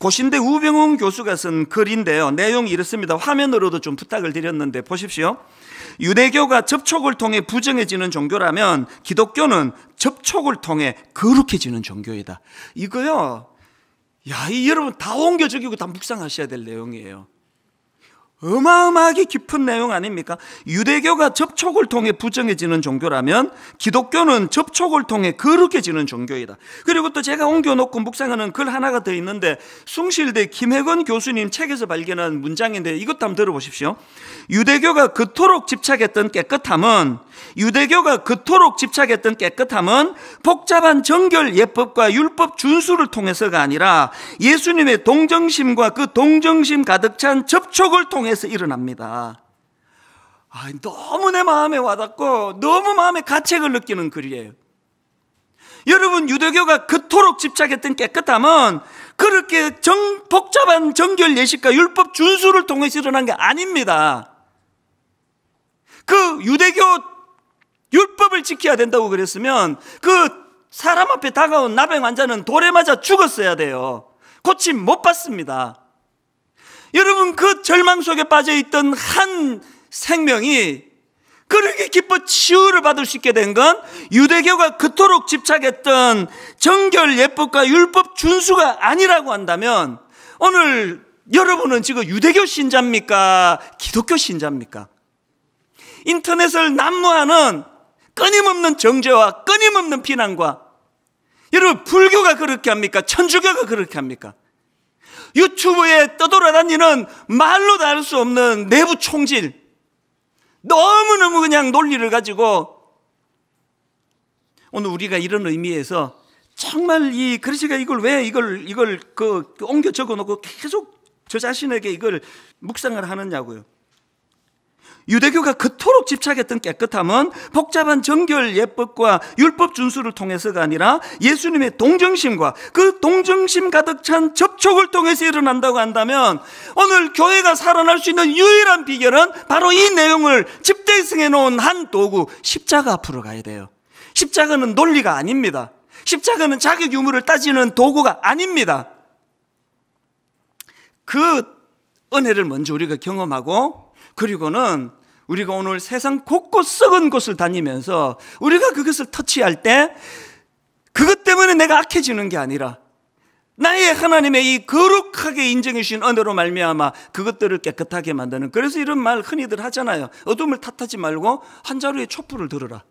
고신대 우병훈 교수가 쓴 글인데요. 내용이 이렇습니다. 화면으로도 좀 부탁을 드렸는데 보십시오. 유대교가 접촉을 통해 부정해지는 종교라면 기독교는 접촉을 통해 거룩해지는 종교이다. 이거요. 야, 이 여러분 다 옮겨 적이고 다 묵상하셔야 될 내용이에요. 어마어마하게 깊은 내용 아닙니까? 유대교가 접촉을 통해 부정해지는 종교라면 기독교는 접촉을 통해 거룩해지는 종교이다. 그리고 또 제가 옮겨놓고 묵상하는 글 하나가 더 있는데 숭실대 김혜건 교수님 책에서 발견한 문장인데 이것도 한번 들어보십시오. 유대교가 그토록 집착했던 깨끗함은 유대교가 그토록 집착했던 깨끗함은 복잡한 정결 예법과 율법 준수를 통해서가 아니라 예수님의 동정심과 그 동정심 가득 찬 접촉을 통해서 일어납니다. 아, 너무 내 마음에 와닿고 너무 마음에 가책을 느끼는 글이에요. 여러분 유대교가 그토록 집착했던 깨끗함은 그렇게 정, 복잡한 정결 예식과 율법 준수를 통해서 일어난 게 아닙니다. 그 유대교 율법을 지켜야 된다고 그랬으면 그 사람 앞에 다가온 나병 환자는 돌에 맞아 죽었어야 돼요. 고침 못 받습니다. 여러분 그 절망 속에 빠져 있던 한 생명이 그렇게 기뻐 치유를 받을 수 있게 된 건 유대교가 그토록 집착했던 정결 예법과 율법 준수가 아니라고 한다면 오늘 여러분은 지금 유대교 신자입니까? 기독교 신자입니까? 인터넷을 난무하는 끊임없는 정죄와 끊임없는 비난과 여러분 불교가 그렇게 합니까? 천주교가 그렇게 합니까? 유튜브에 떠돌아다니는 말로도 알 수 없는 내부 총질 너무너무 그냥 논리를 가지고 오늘 우리가 이런 의미에서 정말 이 그리스가 이걸 왜 이걸 이걸 그 옮겨 적어 놓고 계속 저 자신에게 이걸 묵상을 하느냐고요. 유대교가 그토록 집착했던 깨끗함은 복잡한 정결 예법과 율법 준수를 통해서가 아니라 예수님의 동정심과 그 동정심 가득 찬 접촉을 통해서 일어난다고 한다면 오늘 교회가 살아날 수 있는 유일한 비결은 바로 이 내용을 집대성해 놓은 한 도구 십자가 앞으로 가야 돼요. 십자가는 논리가 아닙니다. 십자가는 자격 유무를 따지는 도구가 아닙니다. 그 은혜를 먼저 우리가 경험하고 그리고는 우리가 오늘 세상 곳곳 썩은 곳을 다니면서 우리가 그것을 터치할 때 그것 때문에 내가 악해지는 게 아니라 나의 하나님의 이 거룩하게 인정해 주신 언어로 말미암아 그것들을 깨끗하게 만드는 그래서 이런 말 흔히들 하잖아요. 어둠을 탓하지 말고 한 자루의 촛불을 들으라.